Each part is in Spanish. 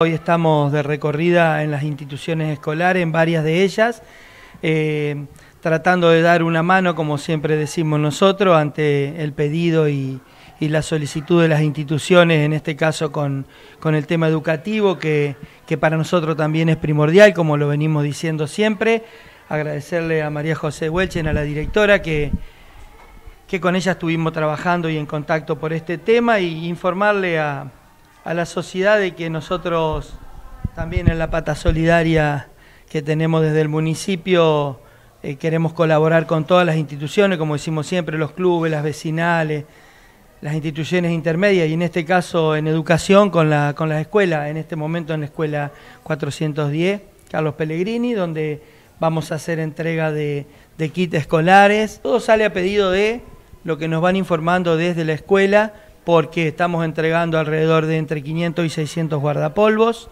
Hoy estamos de recorrida en las instituciones escolares, en varias de ellas, eh, tratando de dar una mano, como siempre decimos nosotros, ante el pedido y, la solicitud de las instituciones, en este caso con, el tema educativo, que, para nosotros también es primordial, como lo venimos diciendo siempre. Agradecerle a María José Huelchen, a la directora, que, que con ella estuvimos trabajando y en contacto por este tema, y informarle a a la sociedad de que nosotros también en la pata solidaria que tenemos desde el municipio eh, queremos colaborar con todas las instituciones, como decimos siempre, los clubes, las vecinales, las instituciones intermedias y en este caso en educación con la con las escuelas, en este momento en la escuela 410 Carlos Pellegrini, donde vamos a hacer entrega de, de kits escolares. Todo sale a pedido de lo que nos van informando desde la escuela porque estamos entregando alrededor de entre 500 y 600 guardapolvos.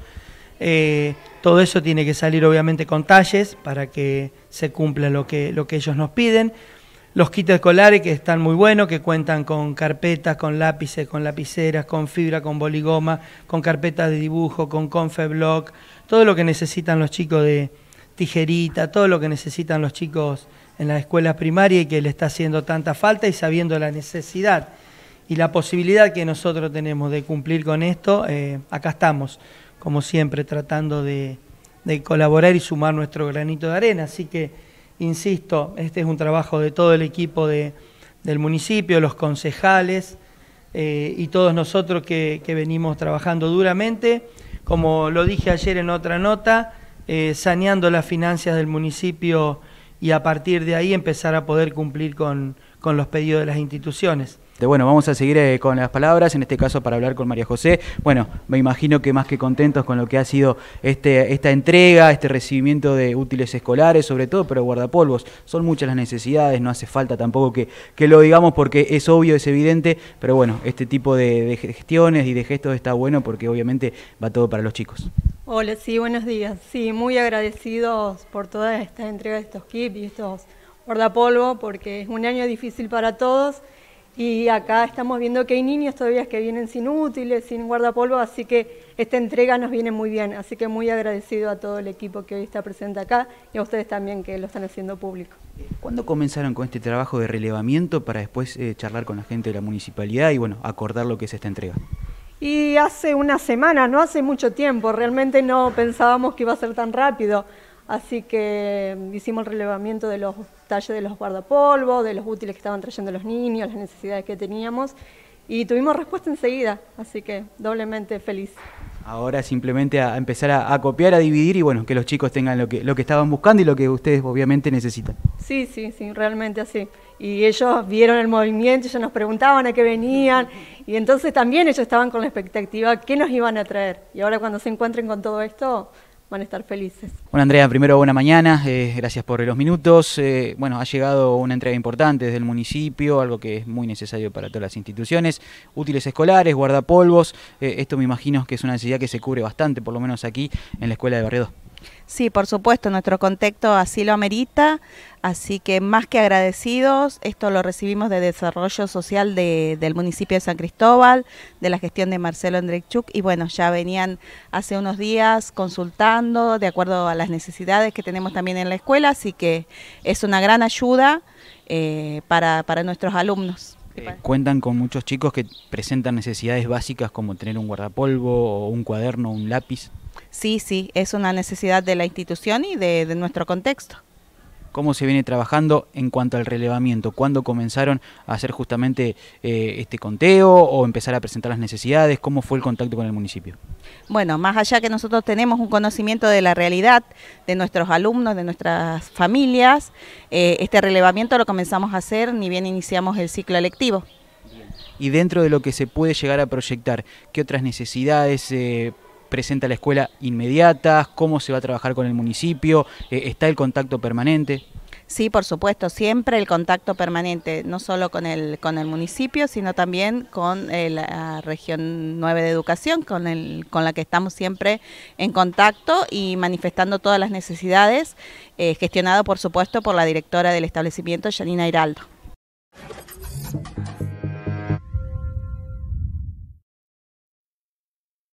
Eh, todo eso tiene que salir obviamente con talles para que se cumpla lo que, lo que ellos nos piden. Los kits escolares que están muy buenos, que cuentan con carpetas, con lápices, con lapiceras, con fibra, con boligoma, con carpetas de dibujo, con confeblock, todo lo que necesitan los chicos de tijerita, todo lo que necesitan los chicos en las escuelas primarias y que le está haciendo tanta falta y sabiendo la necesidad y la posibilidad que nosotros tenemos de cumplir con esto, eh, acá estamos, como siempre, tratando de, colaborar y sumar nuestro granito de arena. Así que, insisto, este es un trabajo de todo el equipo del municipio, los concejales eh, y todos nosotros que, venimos trabajando duramente. Como lo dije ayer en otra nota, eh, saneando las finanzas del municipio y a partir de ahí empezar a poder cumplir con, con los pedidos de las instituciones. bueno, vamos a seguir eh, con las palabras, en este caso para hablar con María José. Bueno, me imagino que más que contentos con lo que ha sido este, esta entrega, este recibimiento de útiles escolares, sobre todo, pero guardapolvos. Son muchas las necesidades, no hace falta tampoco que, que lo digamos porque es obvio, es evidente, pero bueno, este tipo de, de gestiones y de gestos está bueno porque obviamente va todo para los chicos. Hola, sí, buenos días. Sí, muy agradecidos por toda esta entrega de estos kits y estos guardapolvo, porque es un año difícil para todos y acá estamos viendo que hay niños todavía que vienen sin útiles, sin guardapolvo, así que esta entrega nos viene muy bien. Así que muy agradecido a todo el equipo que hoy está presente acá y a ustedes también que lo están haciendo público. ¿Cuándo comenzaron con este trabajo de relevamiento para después eh, charlar con la gente de la municipalidad y bueno, acordar lo que es esta entrega? Y hace una semana, no hace mucho tiempo, realmente no pensábamos que iba a ser tan rápido. Así que mm, hicimos el relevamiento de los talles de los guardapolvos, de los útiles que estaban trayendo los niños, las necesidades que teníamos y tuvimos respuesta enseguida, así que doblemente feliz. Ahora simplemente a, empezar a, copiar, a dividir y bueno, que los chicos tengan lo que, lo que estaban buscando y lo que ustedes obviamente necesitan. Sí, sí, sí, realmente así. Y ellos vieron el movimiento, ellos nos preguntaban a qué venían y entonces también ellos estaban con la expectativa qué nos iban a traer. Y ahora cuando se encuentren con todo esto, van a estar felices. Bueno, Andrea, primero buena mañana, eh, gracias por los minutos. Eh, bueno, ha llegado una entrega importante desde el municipio, algo que es muy necesario para todas las instituciones, útiles escolares, guardapolvos, eh, esto me imagino que es una necesidad que se cubre bastante, por lo menos aquí en la Escuela de Barrio Sí, por supuesto, nuestro contexto así lo amerita, así que más que agradecidos, esto lo recibimos de Desarrollo Social del municipio de San Cristóbal, de la gestión de Marcelo Andrechuk, y bueno, ya venían hace unos días consultando de acuerdo a las necesidades que tenemos también en la escuela, así que es una gran ayuda eh, para, nuestros alumnos. Eh, cuentan con muchos chicos que presentan necesidades básicas como tener un guardapolvo o un cuaderno, un lápiz. Sí, sí, es una necesidad de la institución y de, nuestro contexto. ¿Cómo se viene trabajando en cuanto al relevamiento? ¿Cuándo comenzaron a hacer justamente eh, este conteo o empezar a presentar las necesidades? ¿Cómo fue el contacto con el municipio? Bueno, más allá que nosotros tenemos un conocimiento de la realidad de nuestros alumnos, de nuestras familias, eh, este relevamiento lo comenzamos a hacer ni bien iniciamos el ciclo electivo y dentro de lo que se puede llegar a proyectar, qué otras necesidades eh, presenta la escuela inmediata? ¿Cómo se va a trabajar con el municipio? Eh, ¿Está el contacto permanente? Sí, por supuesto, siempre el contacto permanente, no solo con el, con el municipio, sino también con eh, la región 9 de educación, con, el, con la que estamos siempre en contacto y manifestando todas las necesidades, eh, gestionado por supuesto por la directora del establecimiento, Janina Hiraldo.